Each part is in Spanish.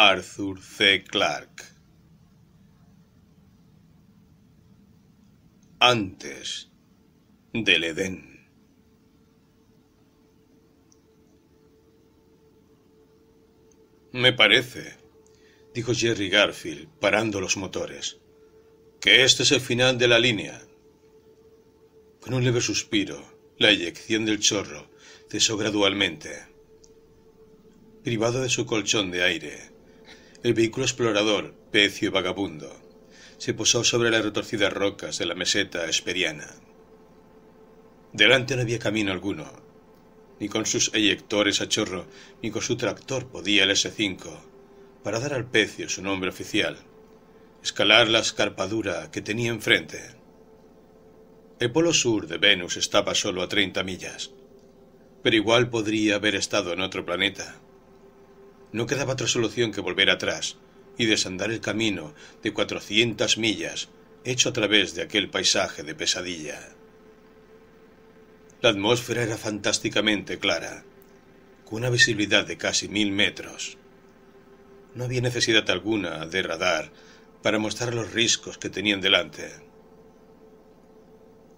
Arthur C. Clarke. Antes del Edén. Me parece, dijo Jerry Garfield, parando los motores, que este es el final de la línea. Con un leve suspiro, la eyección del chorro cesó gradualmente. Privado de su colchón de aire, el vehículo explorador, pecio vagabundo, se posó sobre las retorcidas rocas de la meseta esperiana. Delante no había camino alguno. Ni con sus eyectores a chorro, ni con su tractor podía el S5, para dar al pecio su nombre oficial, escalar la escarpadura que tenía enfrente. El polo sur de Venus estaba solo a 30 millas, pero igual podría haber estado en otro planeta no quedaba otra solución que volver atrás y desandar el camino de cuatrocientas millas hecho a través de aquel paisaje de pesadilla. La atmósfera era fantásticamente clara, con una visibilidad de casi mil metros. No había necesidad alguna de radar para mostrar los riscos que tenían delante.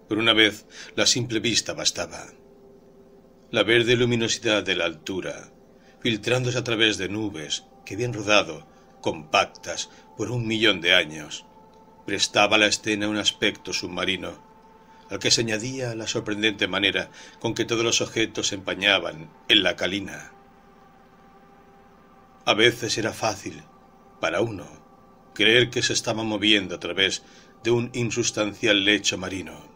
Por una vez, la simple vista bastaba. La verde luminosidad de la altura, filtrándose a través de nubes que habían rodado, compactas, por un millón de años, prestaba a la escena un aspecto submarino, al que se añadía la sorprendente manera con que todos los objetos se empañaban en la calina. A veces era fácil, para uno, creer que se estaba moviendo a través de un insustancial lecho marino.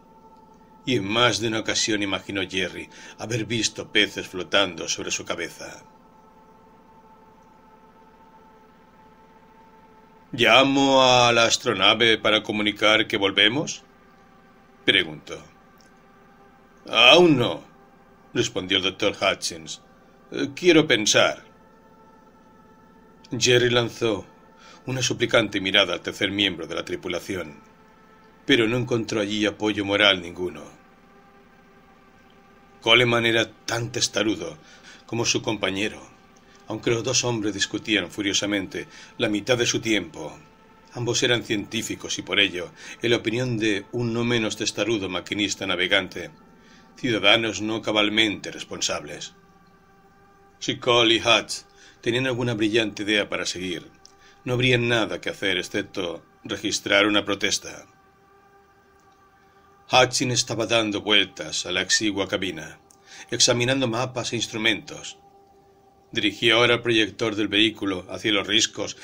Y en más de una ocasión imaginó Jerry haber visto peces flotando sobre su cabeza. ¿Llamo a la astronave para comunicar que volvemos? Preguntó. Aún no, respondió el doctor Hutchins. Eh, quiero pensar. Jerry lanzó una suplicante mirada al tercer miembro de la tripulación, pero no encontró allí apoyo moral ninguno. Coleman era tan testarudo como su compañero aunque los dos hombres discutían furiosamente la mitad de su tiempo. Ambos eran científicos y por ello, en la opinión de un no menos testarudo maquinista navegante, ciudadanos no cabalmente responsables. Si Cole y Hutch tenían alguna brillante idea para seguir, no habrían nada que hacer excepto registrar una protesta. Hutchin estaba dando vueltas a la exigua cabina, examinando mapas e instrumentos, Dirigió ahora el proyector del vehículo hacia los riscos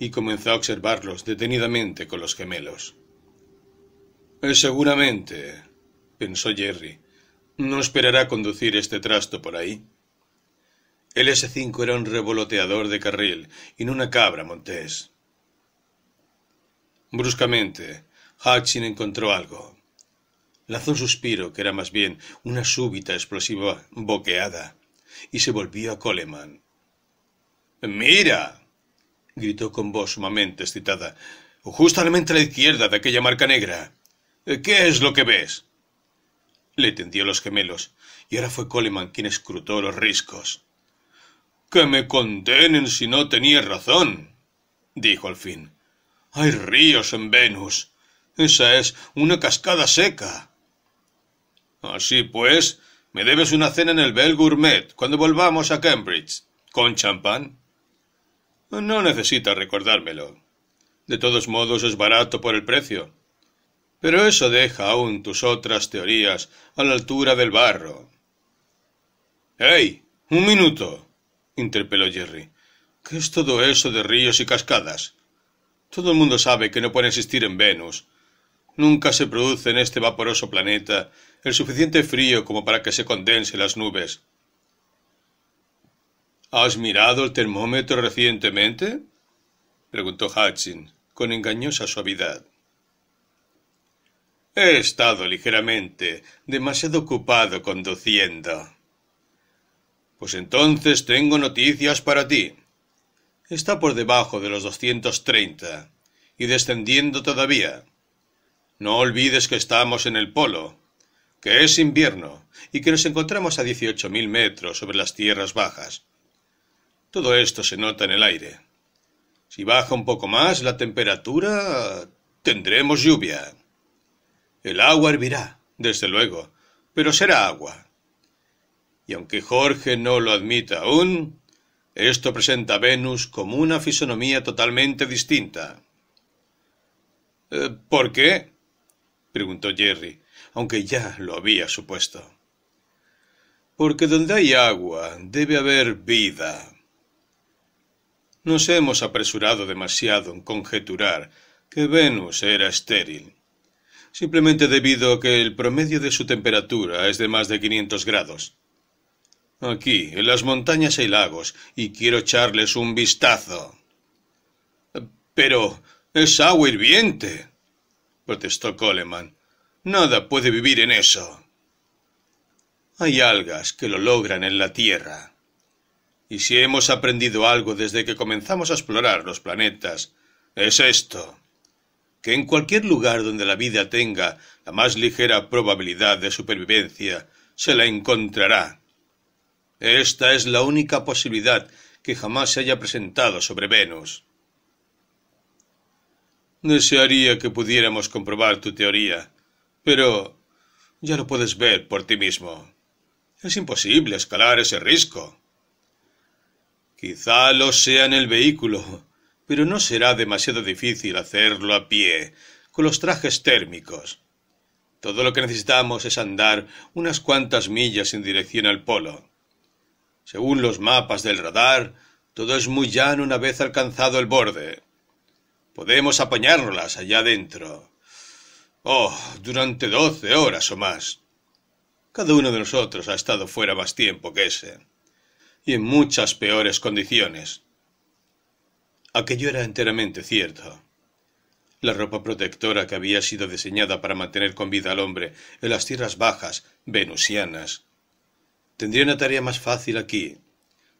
y comenzó a observarlos detenidamente con los gemelos. Eh, seguramente, pensó Jerry, no esperará conducir este trasto por ahí. El S5 era un revoloteador de carril y no una cabra montés. Bruscamente, Hutchin encontró algo. Lanzó un suspiro que era más bien una súbita explosiva boqueada y se volvió a Coleman. ¡Mira! gritó con voz sumamente excitada. Justamente a la izquierda de aquella marca negra. ¿Qué es lo que ves? Le tendió los gemelos, y ahora fue Coleman quien escrutó los riscos. Que me condenen si no tenía razón, dijo al fin. Hay ríos en Venus. Esa es una cascada seca. Así pues, me debes una cena en el Bel Gourmet cuando volvamos a Cambridge. ¿Con champán? No necesitas recordármelo. De todos modos es barato por el precio. Pero eso deja aún tus otras teorías a la altura del barro. ¡Hey! ¡Un minuto! interpeló Jerry. ¿Qué es todo eso de ríos y cascadas? Todo el mundo sabe que no puede existir en Venus, Nunca se produce en este vaporoso planeta el suficiente frío como para que se condense las nubes. ¿Has mirado el termómetro recientemente? preguntó Hutchins con engañosa suavidad. He estado ligeramente, demasiado ocupado conduciendo. Pues entonces tengo noticias para ti. Está por debajo de los doscientos treinta y descendiendo todavía. No olvides que estamos en el polo, que es invierno y que nos encontramos a 18.000 metros sobre las tierras bajas. Todo esto se nota en el aire. Si baja un poco más la temperatura, tendremos lluvia. El agua hervirá, desde luego, pero será agua. Y aunque Jorge no lo admita aún, esto presenta a Venus como una fisonomía totalmente distinta. Eh, ¿Por qué? preguntó Jerry, aunque ya lo había supuesto. Porque donde hay agua debe haber vida. Nos hemos apresurado demasiado en conjeturar que Venus era estéril, simplemente debido a que el promedio de su temperatura es de más de 500 grados. Aquí, en las montañas hay lagos, y quiero echarles un vistazo. Pero es agua hirviente, protestó Coleman. Nada puede vivir en eso. Hay algas que lo logran en la Tierra. Y si hemos aprendido algo desde que comenzamos a explorar los planetas, es esto que en cualquier lugar donde la vida tenga la más ligera probabilidad de supervivencia, se la encontrará. Esta es la única posibilidad que jamás se haya presentado sobre Venus. Desearía que pudiéramos comprobar tu teoría, pero ya lo puedes ver por ti mismo. Es imposible escalar ese risco. Quizá lo sea en el vehículo, pero no será demasiado difícil hacerlo a pie, con los trajes térmicos. Todo lo que necesitamos es andar unas cuantas millas en dirección al polo. Según los mapas del radar, todo es muy llano una vez alcanzado el borde. Podemos apañarlas allá adentro. Oh, durante doce horas o más. Cada uno de nosotros ha estado fuera más tiempo que ese, y en muchas peores condiciones. Aquello era enteramente cierto. La ropa protectora que había sido diseñada para mantener con vida al hombre en las tierras bajas, venusianas, tendría una tarea más fácil aquí,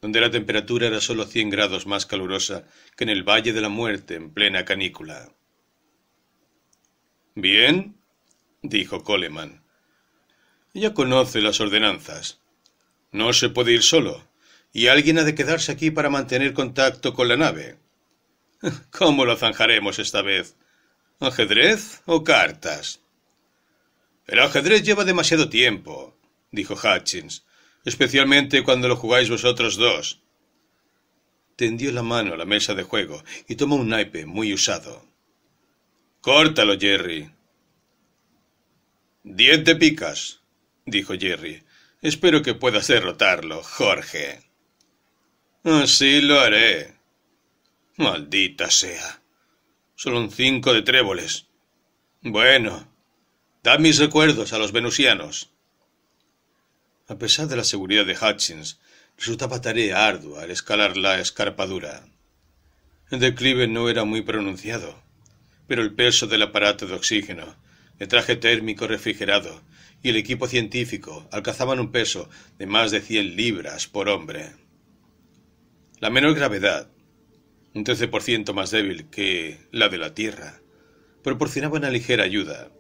donde la temperatura era sólo cien grados más calurosa que en el Valle de la Muerte en plena canícula. Bien, dijo Coleman. Ya conoce las ordenanzas. No se puede ir solo, y alguien ha de quedarse aquí para mantener contacto con la nave. ¿Cómo lo zanjaremos esta vez? ¿Ajedrez o cartas? El ajedrez lleva demasiado tiempo, dijo Hutchins especialmente cuando lo jugáis vosotros dos. Tendió la mano a la mesa de juego y tomó un naipe muy usado. Córtalo, Jerry. Diez de picas, dijo Jerry. Espero que puedas derrotarlo, Jorge. Así lo haré. Maldita sea. Solo un cinco de tréboles. Bueno, da mis recuerdos a los venusianos. A pesar de la seguridad de Hutchins, resultaba tarea ardua al escalar la escarpadura. El declive no era muy pronunciado, pero el peso del aparato de oxígeno, el traje térmico refrigerado y el equipo científico alcanzaban un peso de más de cien libras por hombre. La menor gravedad, un ciento más débil que la de la Tierra, proporcionaba una ligera ayuda,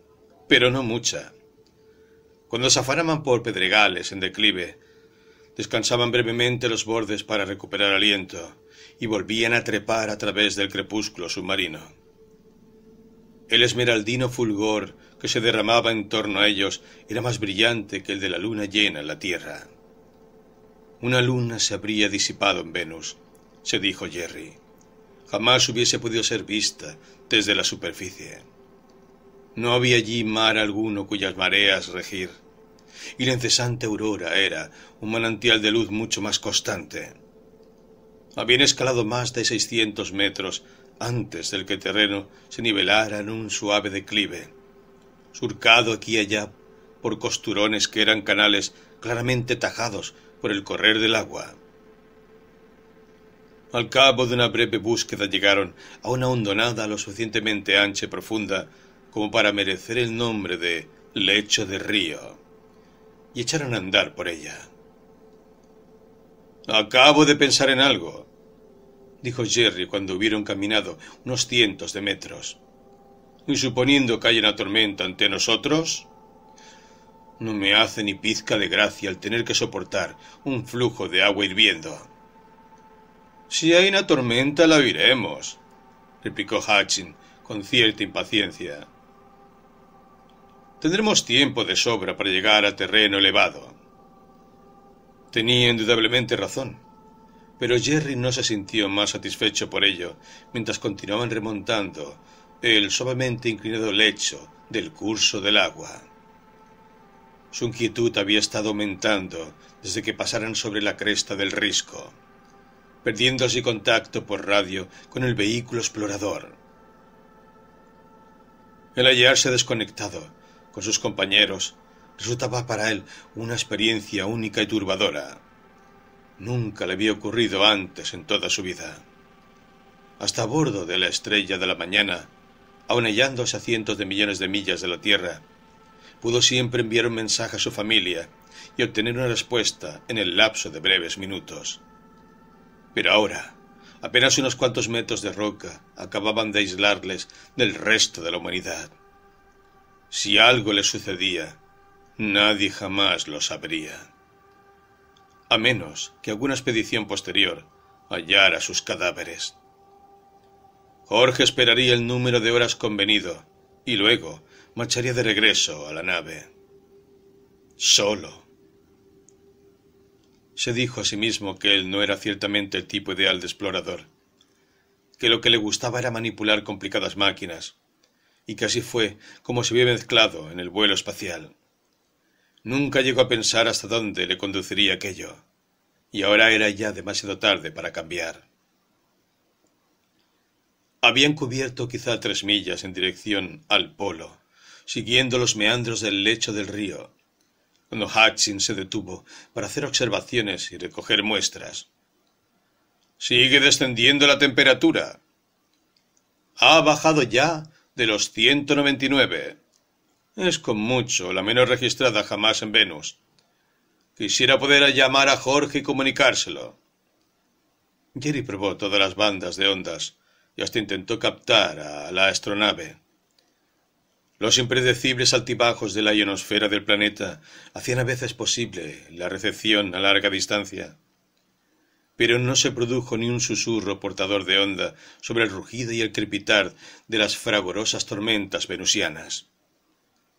pero no mucha. Cuando se por pedregales en declive, descansaban brevemente los bordes para recuperar aliento y volvían a trepar a través del crepúsculo submarino. El esmeraldino fulgor que se derramaba en torno a ellos era más brillante que el de la luna llena en la Tierra. Una luna se habría disipado en Venus, se dijo Jerry. Jamás hubiese podido ser vista desde la superficie. No había allí mar alguno cuyas mareas regir y la incesante aurora era un manantial de luz mucho más constante. Habían escalado más de seiscientos metros antes del que el terreno se nivelara en un suave declive, surcado aquí y allá por costurones que eran canales claramente tajados por el correr del agua. Al cabo de una breve búsqueda llegaron a una hondonada lo suficientemente ancha y profunda como para merecer el nombre de lecho de río y echaron a andar por ella. Acabo de pensar en algo, dijo Jerry cuando hubieron caminado unos cientos de metros. Y suponiendo que haya una tormenta ante nosotros, no me hace ni pizca de gracia el tener que soportar un flujo de agua hirviendo. Si hay una tormenta la viremos, replicó Hutchins con cierta impaciencia. Tendremos tiempo de sobra para llegar a terreno elevado. Tenía indudablemente razón, pero Jerry no se sintió más satisfecho por ello mientras continuaban remontando el suavemente inclinado lecho del curso del agua. Su inquietud había estado aumentando desde que pasaran sobre la cresta del risco, perdiendo así contacto por radio con el vehículo explorador. El hallarse desconectado con sus compañeros resultaba para él una experiencia única y turbadora. Nunca le había ocurrido antes en toda su vida. Hasta a bordo de la estrella de la mañana, aun hallándose a cientos de millones de millas de la Tierra, pudo siempre enviar un mensaje a su familia y obtener una respuesta en el lapso de breves minutos. Pero ahora, apenas unos cuantos metros de roca acababan de aislarles del resto de la humanidad. Si algo le sucedía, nadie jamás lo sabría. A menos que alguna expedición posterior hallara sus cadáveres. Jorge esperaría el número de horas convenido y luego marcharía de regreso a la nave. Solo. Se dijo a sí mismo que él no era ciertamente el tipo ideal de explorador, que lo que le gustaba era manipular complicadas máquinas, y casi fue como se vio mezclado en el vuelo espacial. Nunca llegó a pensar hasta dónde le conduciría aquello, y ahora era ya demasiado tarde para cambiar. Habían cubierto quizá tres millas en dirección al polo, siguiendo los meandros del lecho del río, cuando Hutchins se detuvo para hacer observaciones y recoger muestras. Sigue descendiendo la temperatura. Ha bajado ya de los 199. Es con mucho la menos registrada jamás en Venus. Quisiera poder llamar a Jorge y comunicárselo. Jerry probó todas las bandas de ondas y hasta intentó captar a la astronave. Los impredecibles altibajos de la ionosfera del planeta hacían a veces posible la recepción a larga distancia pero no se produjo ni un susurro portador de onda sobre el rugido y el crepitar de las fragorosas tormentas venusianas.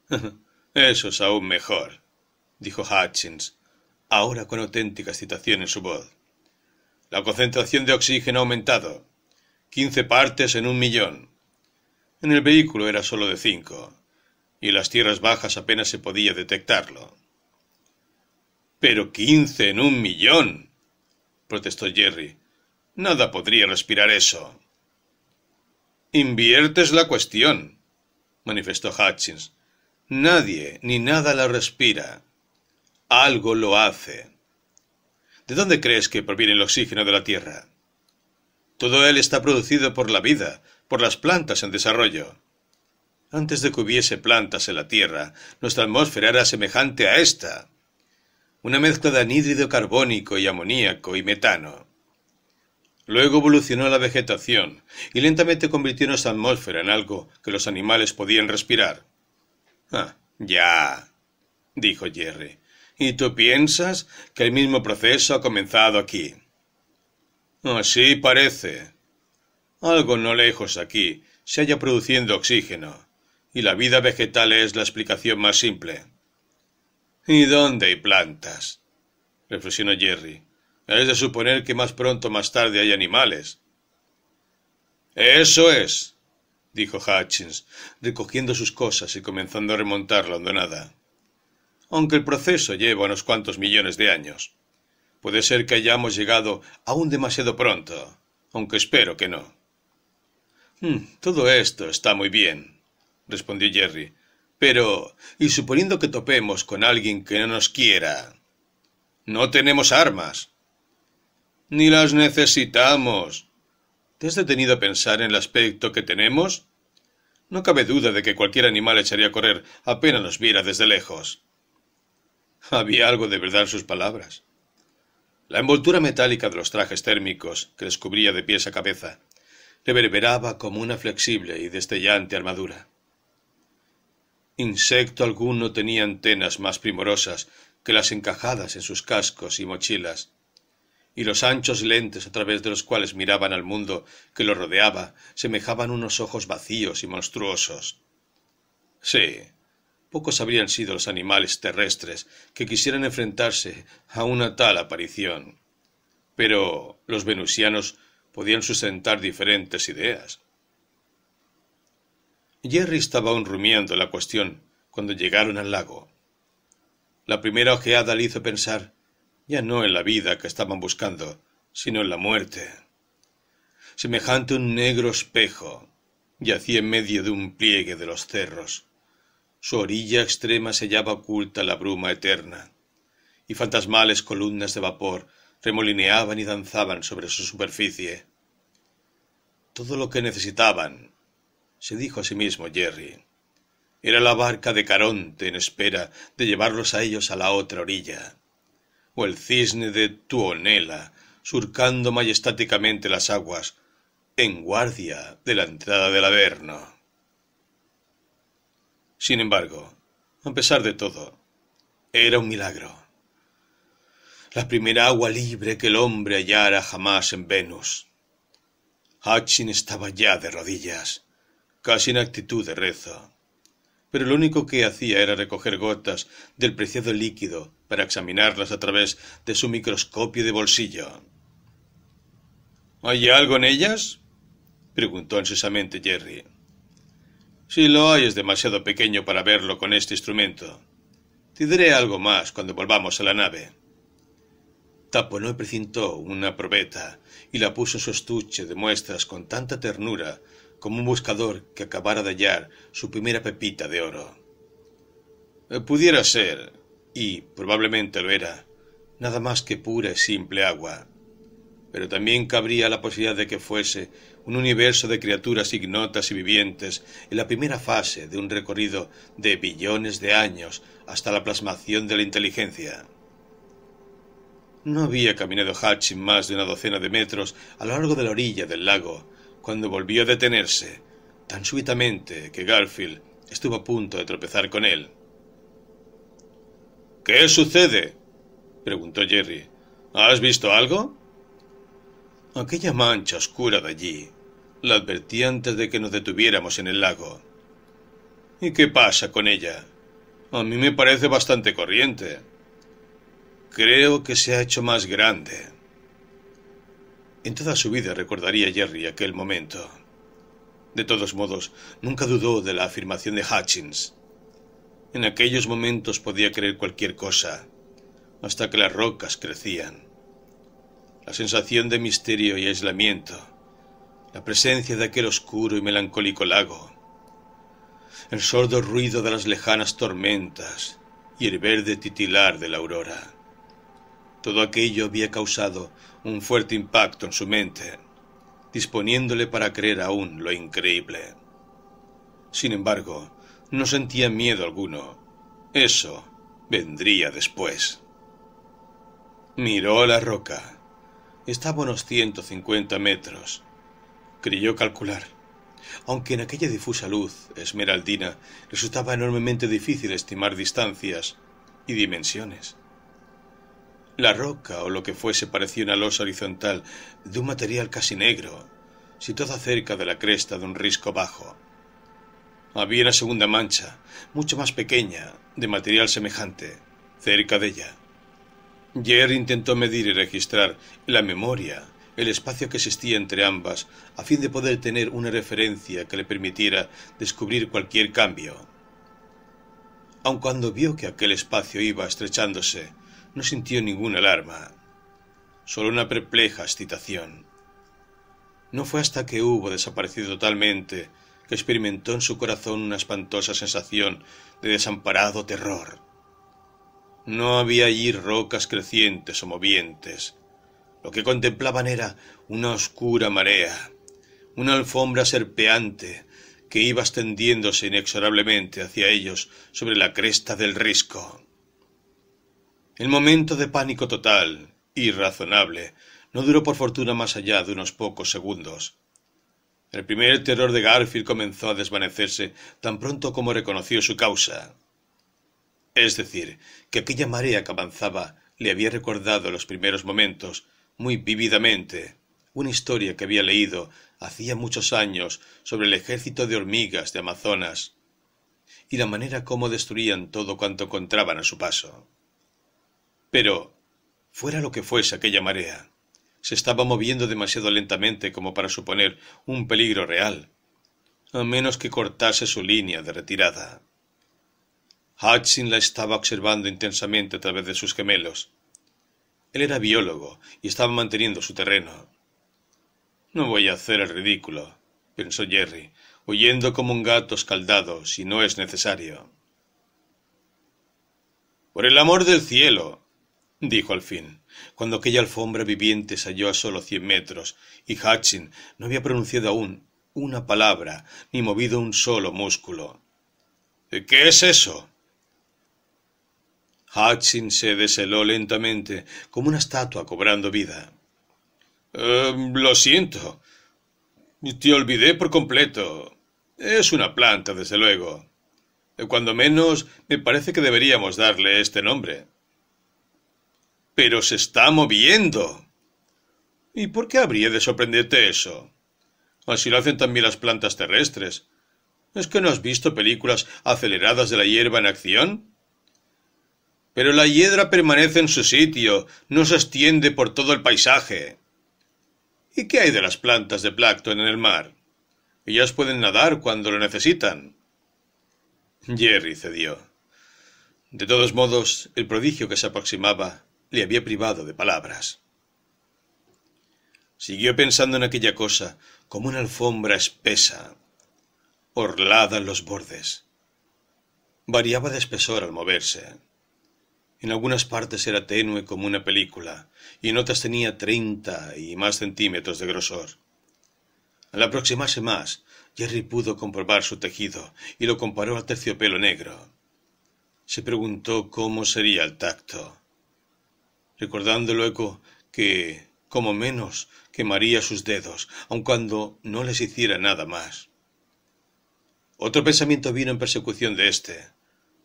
Eso es aún mejor, dijo Hutchins, ahora con auténtica excitación en su voz. La concentración de oxígeno ha aumentado. Quince partes en un millón. En el vehículo era solo de cinco, y en las tierras bajas apenas se podía detectarlo. Pero quince en un millón, protestó Jerry. Nada podría respirar eso. Inviertes la cuestión, manifestó Hutchins. Nadie ni nada la respira. Algo lo hace. ¿De dónde crees que proviene el oxígeno de la Tierra? Todo él está producido por la vida, por las plantas en desarrollo. Antes de que hubiese plantas en la Tierra, nuestra atmósfera era semejante a esta una mezcla de anhídrido carbónico y amoníaco y metano. Luego evolucionó la vegetación y lentamente convirtió nuestra atmósfera en algo que los animales podían respirar. Ah, ya, dijo Jerry. ¿Y tú piensas que el mismo proceso ha comenzado aquí? Así parece. Algo no lejos aquí se halla produciendo oxígeno, y la vida vegetal es la explicación más simple. ¿Y dónde hay plantas? reflexionó Jerry. Es de suponer que más pronto más tarde hay animales. Eso es, dijo Hutchins, recogiendo sus cosas y comenzando a remontar la hondonada. Aunque el proceso lleva unos cuantos millones de años. Puede ser que hayamos llegado aún demasiado pronto, aunque espero que no. Hmm, todo esto está muy bien, respondió Jerry, pero, ¿y suponiendo que topemos con alguien que no nos quiera? No tenemos armas. Ni las necesitamos. ¿Te has detenido a pensar en el aspecto que tenemos? No cabe duda de que cualquier animal echaría a correr apenas nos viera desde lejos. Había algo de verdad en sus palabras. La envoltura metálica de los trajes térmicos, que les cubría de pies a cabeza, reverberaba como una flexible y destellante armadura. Insecto alguno tenía antenas más primorosas que las encajadas en sus cascos y mochilas, y los anchos lentes a través de los cuales miraban al mundo que lo rodeaba semejaban unos ojos vacíos y monstruosos. Sí, pocos habrían sido los animales terrestres que quisieran enfrentarse a una tal aparición. Pero los venusianos podían sustentar diferentes ideas. Jerry estaba aún rumiando la cuestión cuando llegaron al lago. La primera ojeada le hizo pensar ya no en la vida que estaban buscando, sino en la muerte. Semejante a un negro espejo, yacía en medio de un pliegue de los cerros. Su orilla extrema sellaba oculta la bruma eterna, y fantasmales columnas de vapor remolineaban y danzaban sobre su superficie. Todo lo que necesitaban se dijo a sí mismo Jerry. Era la barca de Caronte en espera de llevarlos a ellos a la otra orilla, o el cisne de Tuonela surcando majestáticamente las aguas, en guardia de la entrada del Averno. Sin embargo, a pesar de todo, era un milagro. La primera agua libre que el hombre hallara jamás en Venus. Hutchin estaba ya de rodillas casi en actitud de rezo. Pero lo único que hacía era recoger gotas del preciado líquido para examinarlas a través de su microscopio de bolsillo. ¿Hay algo en ellas? preguntó ansiosamente Jerry. Si lo hay es demasiado pequeño para verlo con este instrumento. Te diré algo más cuando volvamos a la nave. Taponó precintó una probeta y la puso en su estuche de muestras con tanta ternura como un buscador que acabara de hallar su primera pepita de oro. Eh, pudiera ser, y probablemente lo era, nada más que pura y simple agua, pero también cabría la posibilidad de que fuese un universo de criaturas ignotas y vivientes en la primera fase de un recorrido de billones de años hasta la plasmación de la inteligencia. No había caminado Hutchins más de una docena de metros a lo largo de la orilla del lago, cuando volvió a detenerse, tan súbitamente que Garfield estuvo a punto de tropezar con él. ¿Qué sucede? preguntó Jerry. ¿Has visto algo? Aquella mancha oscura de allí, la advertí antes de que nos detuviéramos en el lago. ¿Y qué pasa con ella? A mí me parece bastante corriente. Creo que se ha hecho más grande. En toda su vida recordaría Jerry aquel momento. De todos modos, nunca dudó de la afirmación de Hutchins. En aquellos momentos podía creer cualquier cosa, hasta que las rocas crecían. La sensación de misterio y aislamiento, la presencia de aquel oscuro y melancólico lago, el sordo ruido de las lejanas tormentas y el verde titilar de la aurora. Todo aquello había causado un fuerte impacto en su mente, disponiéndole para creer aún lo increíble. Sin embargo, no sentía miedo alguno. Eso vendría después. Miró la roca. Estaba a unos 150 metros. Creyó calcular. Aunque en aquella difusa luz esmeraldina resultaba enormemente difícil estimar distancias y dimensiones. La roca o lo que fuese parecía una losa horizontal de un material casi negro, situada cerca de la cresta de un risco bajo. Había una segunda mancha, mucho más pequeña, de material semejante, cerca de ella. Jerry intentó medir y registrar la memoria el espacio que existía entre ambas a fin de poder tener una referencia que le permitiera descubrir cualquier cambio. Aun cuando vio que aquel espacio iba estrechándose, no sintió ninguna alarma, solo una perpleja excitación. No fue hasta que hubo desaparecido totalmente que experimentó en su corazón una espantosa sensación de desamparado terror. No había allí rocas crecientes o movientes. Lo que contemplaban era una oscura marea, una alfombra serpeante que iba extendiéndose inexorablemente hacia ellos sobre la cresta del risco. El momento de pánico total, irrazonable, no duró por fortuna más allá de unos pocos segundos. El primer terror de Garfield comenzó a desvanecerse tan pronto como reconoció su causa. Es decir, que aquella marea que avanzaba le había recordado los primeros momentos, muy vívidamente, una historia que había leído hacía muchos años sobre el ejército de hormigas de Amazonas y la manera como destruían todo cuanto encontraban a su paso. Pero, fuera lo que fuese aquella marea, se estaba moviendo demasiado lentamente como para suponer un peligro real, a menos que cortase su línea de retirada. Hudson la estaba observando intensamente a través de sus gemelos. Él era biólogo y estaba manteniendo su terreno. No voy a hacer el ridículo, pensó Jerry, huyendo como un gato escaldado si no es necesario. Por el amor del cielo, dijo al fin, cuando aquella alfombra viviente se halló a solo cien metros, y Hutchin no había pronunciado aún una palabra, ni movido un solo músculo. ¿Qué es eso? Hutchin se desheló lentamente, como una estatua cobrando vida. Em, lo siento. Te olvidé por completo. Es una planta, desde luego. Cuando menos, me parece que deberíamos darle este nombre. Pero se está moviendo. ¿Y por qué habría de sorprenderte eso? Así lo hacen también las plantas terrestres. ¿Es que no has visto películas aceleradas de la hierba en acción? Pero la hiedra permanece en su sitio, no se extiende por todo el paisaje. ¿Y qué hay de las plantas de plancton en el mar? Ellas pueden nadar cuando lo necesitan. Jerry cedió. De todos modos, el prodigio que se aproximaba le había privado de palabras. Siguió pensando en aquella cosa como una alfombra espesa, orlada en los bordes. Variaba de espesor al moverse. En algunas partes era tenue como una película, y en otras tenía treinta y más centímetros de grosor. Al aproximarse más, Jerry pudo comprobar su tejido y lo comparó al terciopelo negro. Se preguntó cómo sería el tacto recordando luego que, como menos, quemaría sus dedos, aun cuando no les hiciera nada más. Otro pensamiento vino en persecución de éste,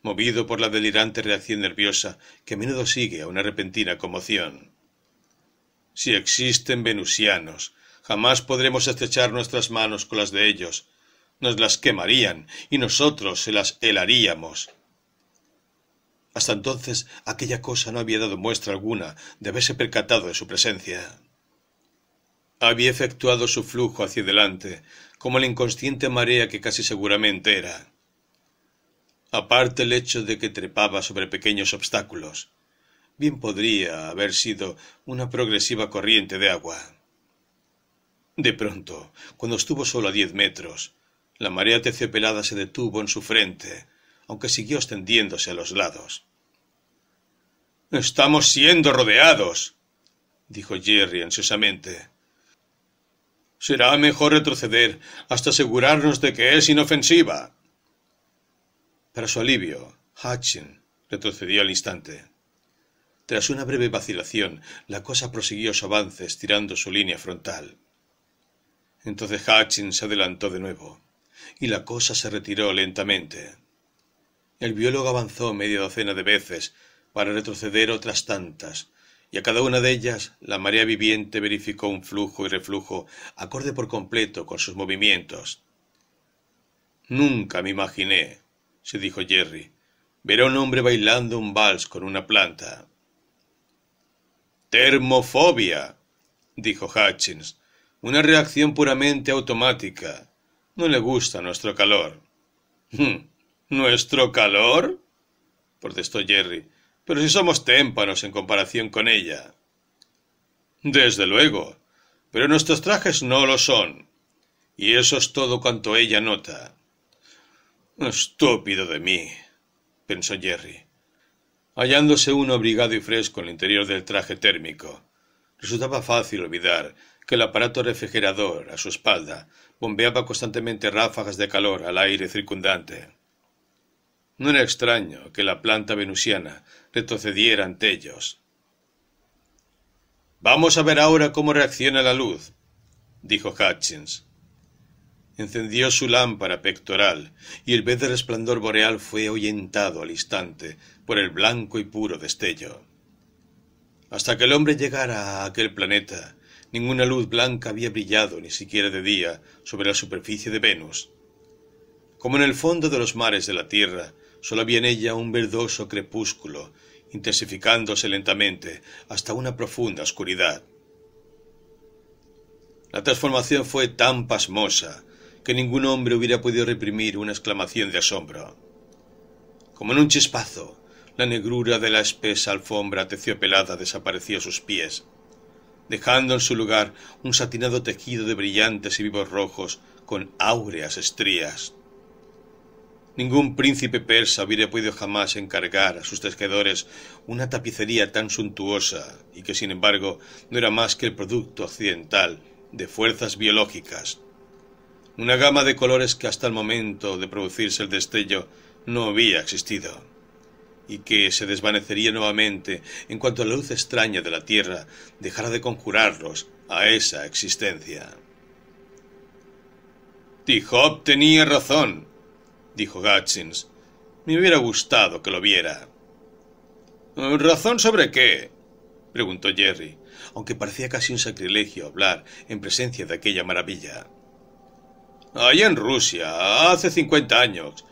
movido por la delirante reacción nerviosa que a menudo sigue a una repentina conmoción. Si existen venusianos, jamás podremos estrechar nuestras manos con las de ellos. Nos las quemarían y nosotros se las helaríamos. Hasta entonces aquella cosa no había dado muestra alguna de haberse percatado de su presencia. Había efectuado su flujo hacia adelante, como la inconsciente marea que casi seguramente era. Aparte el hecho de que trepaba sobre pequeños obstáculos, bien podría haber sido una progresiva corriente de agua. De pronto, cuando estuvo solo a diez metros, la marea tecepelada se detuvo en su frente, aunque siguió extendiéndose a los lados. Estamos siendo rodeados, dijo Jerry ansiosamente. Será mejor retroceder hasta asegurarnos de que es inofensiva. Para su alivio, Hutchin retrocedió al instante. Tras una breve vacilación, la cosa prosiguió su avance estirando su línea frontal. Entonces Hutchins se adelantó de nuevo, y la cosa se retiró lentamente. El biólogo avanzó media docena de veces, para retroceder otras tantas, y a cada una de ellas la marea viviente verificó un flujo y reflujo acorde por completo con sus movimientos. Nunca me imaginé, se dijo Jerry, ver a un hombre bailando un vals con una planta. Termofobia, dijo Hutchins, una reacción puramente automática. No le gusta nuestro calor. Hmm. ¿Nuestro calor? protestó Jerry. Pero si somos témpanos en comparación con ella. Desde luego. Pero nuestros trajes no lo son. Y eso es todo cuanto ella nota. Estúpido de mí, pensó Jerry, hallándose uno abrigado y fresco en el interior del traje térmico. Resultaba fácil olvidar que el aparato refrigerador a su espalda bombeaba constantemente ráfagas de calor al aire circundante. No era extraño que la planta venusiana retrocediera ante ellos. Vamos a ver ahora cómo reacciona la luz, dijo Hutchins. Encendió su lámpara pectoral, y el verde resplandor boreal fue ahuyentado al instante por el blanco y puro destello. Hasta que el hombre llegara a aquel planeta, ninguna luz blanca había brillado, ni siquiera de día, sobre la superficie de Venus. Como en el fondo de los mares de la Tierra, Solo había en ella un verdoso crepúsculo, intensificándose lentamente hasta una profunda oscuridad. La transformación fue tan pasmosa que ningún hombre hubiera podido reprimir una exclamación de asombro. Como en un chispazo, la negrura de la espesa alfombra terciopelada desapareció a sus pies, dejando en su lugar un satinado tejido de brillantes y vivos rojos con áureas estrías. Ningún príncipe persa hubiera podido jamás encargar a sus tejedores una tapicería tan suntuosa y que, sin embargo, no era más que el producto occidental de fuerzas biológicas. Una gama de colores que hasta el momento de producirse el destello no había existido y que se desvanecería nuevamente en cuanto la luz extraña de la Tierra dejara de conjurarlos a esa existencia. Tijop tenía razón, dijo Hutchins. Me hubiera gustado que lo viera. ¿Razón sobre qué? preguntó Jerry, aunque parecía casi un sacrilegio hablar en presencia de aquella maravilla. Allá en Rusia, hace cincuenta años,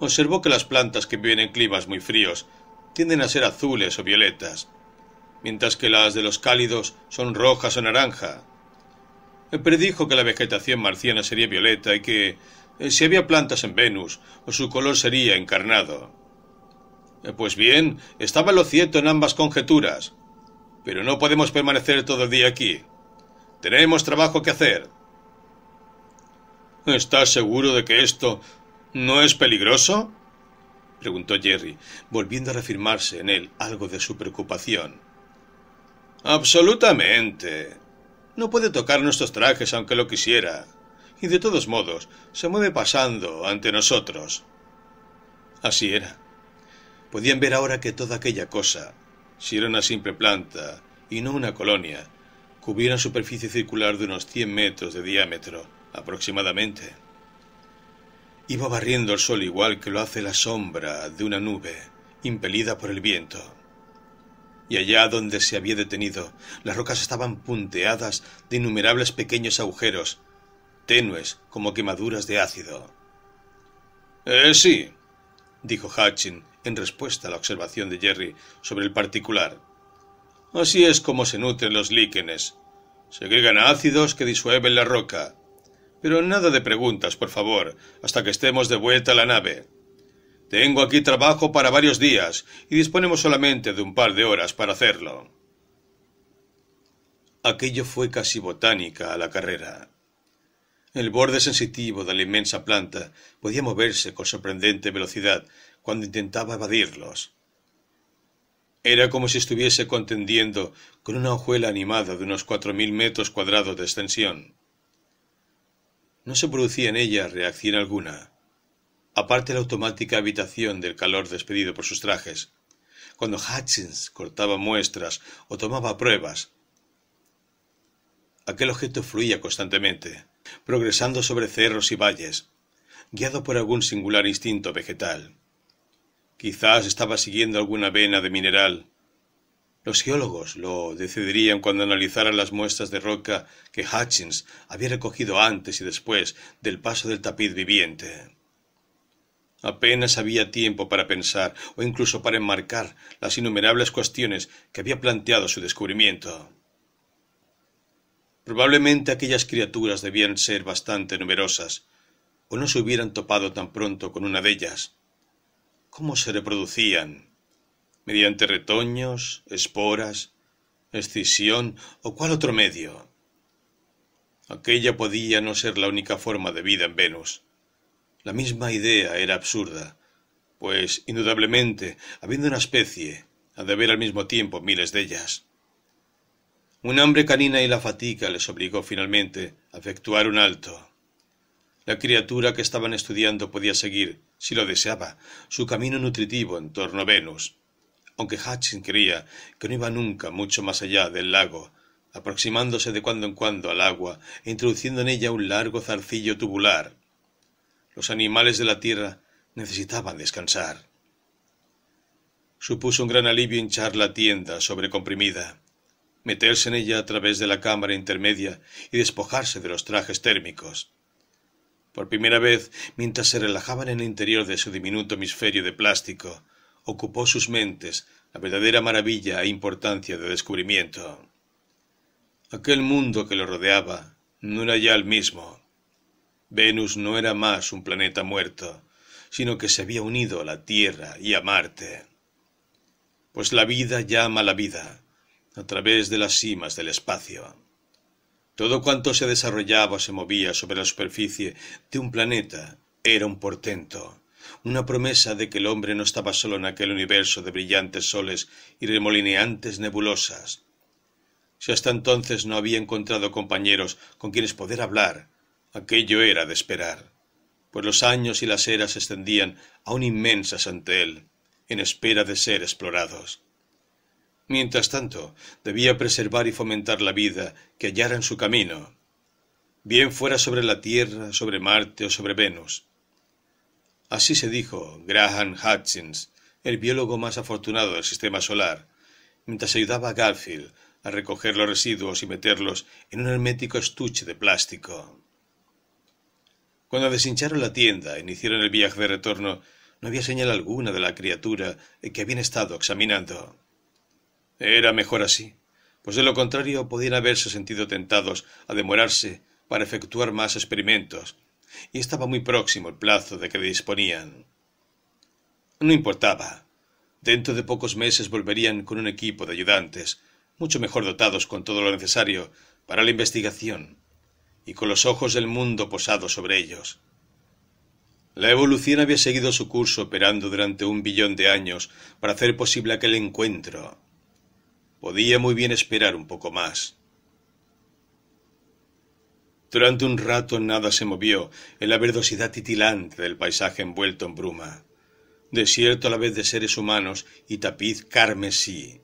observó que las plantas que viven en climas muy fríos tienden a ser azules o violetas, mientras que las de los cálidos son rojas o naranja. Predijo que la vegetación marciana sería violeta y que eh, si había plantas en Venus, su color sería encarnado. Eh, pues bien, estaba lo cierto en ambas conjeturas. Pero no podemos permanecer todo el día aquí. Tenemos trabajo que hacer. ¿Estás seguro de que esto no es peligroso? preguntó Jerry, volviendo a reafirmarse en él algo de su preocupación. Absolutamente. No puede tocar nuestros trajes aunque lo quisiera y de todos modos se mueve pasando ante nosotros. Así era. Podían ver ahora que toda aquella cosa, si era una simple planta y no una colonia, cubría una superficie circular de unos 100 metros de diámetro, aproximadamente. Iba barriendo el sol igual que lo hace la sombra de una nube, impelida por el viento. Y allá donde se había detenido, las rocas estaban punteadas de innumerables pequeños agujeros tenues como quemaduras de ácido. Eh, sí, dijo Hutchin en respuesta a la observación de Jerry sobre el particular. Así es como se nutren los líquenes. Segregan ácidos que disuelven la roca. Pero nada de preguntas, por favor, hasta que estemos de vuelta a la nave. Tengo aquí trabajo para varios días y disponemos solamente de un par de horas para hacerlo. Aquello fue casi botánica a la carrera. El borde sensitivo de la inmensa planta podía moverse con sorprendente velocidad cuando intentaba evadirlos. Era como si estuviese contendiendo con una hojuela animada de unos cuatro mil metros cuadrados de extensión. No se producía en ella reacción alguna, aparte la automática habitación del calor despedido por sus trajes, cuando Hutchins cortaba muestras o tomaba pruebas. Aquel objeto fluía constantemente progresando sobre cerros y valles, guiado por algún singular instinto vegetal. Quizás estaba siguiendo alguna vena de mineral. Los geólogos lo decidirían cuando analizaran las muestras de roca que Hutchins había recogido antes y después del paso del tapiz viviente. Apenas había tiempo para pensar o incluso para enmarcar las innumerables cuestiones que había planteado su descubrimiento. Probablemente aquellas criaturas debían ser bastante numerosas, o no se hubieran topado tan pronto con una de ellas. ¿Cómo se reproducían? ¿Mediante retoños, esporas, escisión o cuál otro medio? Aquella podía no ser la única forma de vida en Venus. La misma idea era absurda, pues indudablemente, habiendo una especie, ha de haber al mismo tiempo miles de ellas. Un hambre canina y la fatiga les obligó finalmente a efectuar un alto. La criatura que estaban estudiando podía seguir, si lo deseaba, su camino nutritivo en torno a Venus, aunque Hutchins creía que no iba nunca mucho más allá del lago, aproximándose de cuando en cuando al agua e introduciendo en ella un largo zarcillo tubular. Los animales de la tierra necesitaban descansar. Supuso un gran alivio hinchar la tienda sobrecomprimida meterse en ella a través de la cámara intermedia y despojarse de los trajes térmicos. Por primera vez, mientras se relajaban en el interior de su diminuto hemisferio de plástico, ocupó sus mentes la verdadera maravilla e importancia de descubrimiento. Aquel mundo que lo rodeaba no era ya el mismo. Venus no era más un planeta muerto, sino que se había unido a la Tierra y a Marte. Pues la vida llama a la vida, a través de las cimas del espacio. Todo cuanto se desarrollaba o se movía sobre la superficie de un planeta era un portento, una promesa de que el hombre no estaba solo en aquel universo de brillantes soles y remolineantes nebulosas. Si hasta entonces no había encontrado compañeros con quienes poder hablar, aquello era de esperar, pues los años y las eras se extendían aún inmensas ante él, en espera de ser explorados. Mientras tanto, debía preservar y fomentar la vida que hallara en su camino, bien fuera sobre la Tierra, sobre Marte o sobre Venus. Así se dijo Graham Hutchins, el biólogo más afortunado del sistema solar, mientras ayudaba a Garfield a recoger los residuos y meterlos en un hermético estuche de plástico. Cuando deshincharon la tienda e iniciaron el viaje de retorno, no había señal alguna de la criatura que habían estado examinando. Era mejor así, pues de lo contrario podían haberse sentido tentados a demorarse para efectuar más experimentos, y estaba muy próximo el plazo de que disponían. No importaba. Dentro de pocos meses volverían con un equipo de ayudantes, mucho mejor dotados con todo lo necesario para la investigación, y con los ojos del mundo posados sobre ellos. La evolución había seguido su curso operando durante un billón de años para hacer posible aquel encuentro, Podía muy bien esperar un poco más. Durante un rato nada se movió en la verdosidad titilante del paisaje envuelto en bruma, desierto a la vez de seres humanos y tapiz carmesí.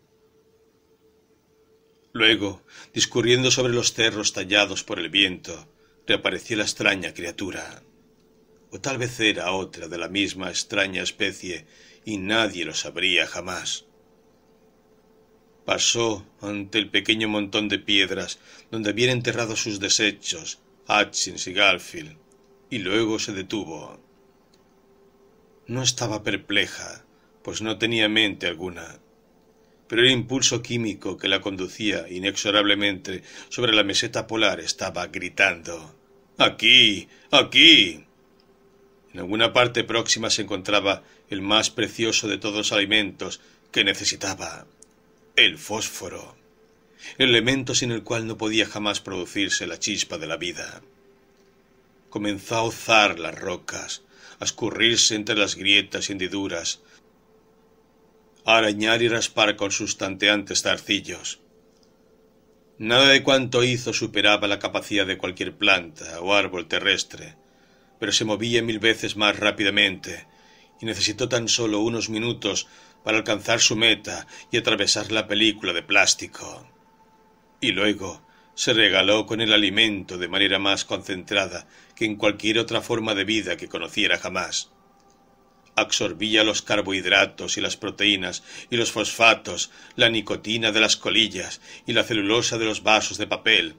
Luego, discurriendo sobre los cerros tallados por el viento, reapareció la extraña criatura. O tal vez era otra de la misma extraña especie y nadie lo sabría jamás. Pasó ante el pequeño montón de piedras donde habían enterrado sus desechos Hutchins y Garfield, y luego se detuvo. No estaba perpleja, pues no tenía mente alguna, pero el impulso químico que la conducía inexorablemente sobre la meseta polar estaba gritando Aquí. aquí. En alguna parte próxima se encontraba el más precioso de todos los alimentos que necesitaba. El fósforo, elemento sin el cual no podía jamás producirse la chispa de la vida. Comenzó a ozar las rocas, a escurrirse entre las grietas y hendiduras, a arañar y raspar con sus tanteantes zarcillos. Nada de cuanto hizo superaba la capacidad de cualquier planta o árbol terrestre, pero se movía mil veces más rápidamente, y necesitó tan solo unos minutos para alcanzar su meta y atravesar la película de plástico. Y luego se regaló con el alimento de manera más concentrada que en cualquier otra forma de vida que conociera jamás. Absorbía los carbohidratos y las proteínas y los fosfatos, la nicotina de las colillas y la celulosa de los vasos de papel,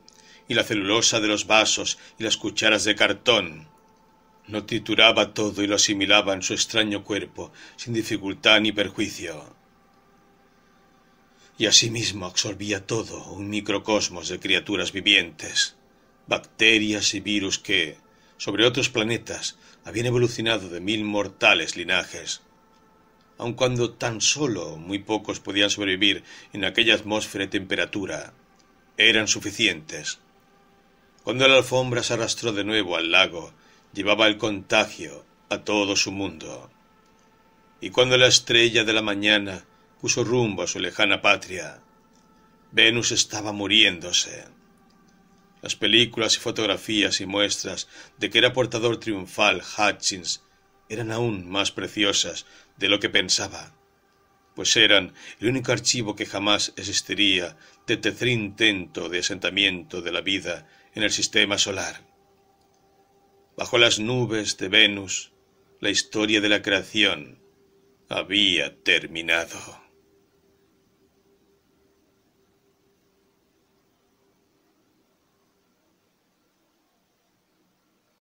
y la celulosa de los vasos y las cucharas de cartón, no trituraba todo y lo asimilaba en su extraño cuerpo, sin dificultad ni perjuicio. Y asimismo absorbía todo, un microcosmos de criaturas vivientes, bacterias y virus que, sobre otros planetas, habían evolucionado de mil mortales linajes. Aun cuando tan solo muy pocos podían sobrevivir en aquella atmósfera y temperatura, eran suficientes. Cuando la alfombra se arrastró de nuevo al lago llevaba el contagio a todo su mundo. Y cuando la estrella de la mañana puso rumbo a su lejana patria, Venus estaba muriéndose. Las películas y fotografías y muestras de que era portador triunfal Hutchins eran aún más preciosas de lo que pensaba, pues eran el único archivo que jamás existiría de tercer intento de asentamiento de la vida en el sistema solar bajo las nubes de Venus, la historia de la creación había terminado.